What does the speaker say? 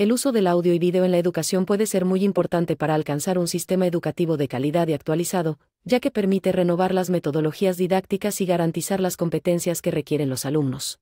el uso del audio y video en la educación puede ser muy importante para alcanzar un sistema educativo de calidad y actualizado, ya que permite renovar las metodologías didácticas y garantizar las competencias que requieren los alumnos.